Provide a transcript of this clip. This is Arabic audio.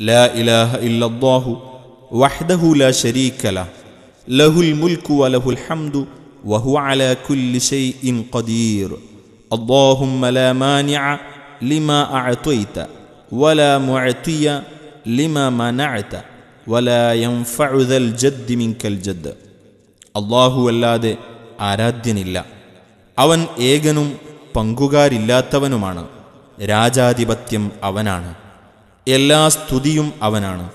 لا إله إلا الله وحده لا شريك له له الملك وله الحمد وهو على كل شيء قدير اللهم لا مانع لما أعطيت ولا معطي لما منعت ولا ينفع ذا الجد منك الجد الله അള്ളാഹു അല്ലാതെ ആരാധ്യനില്ല അവൻ ഏകനും പങ്കുകാരില്ലാത്തവനുമാണ് രാജാധിപത്യം അവനാണ് എല്ലാ സ്തുതിയും അവനാണ്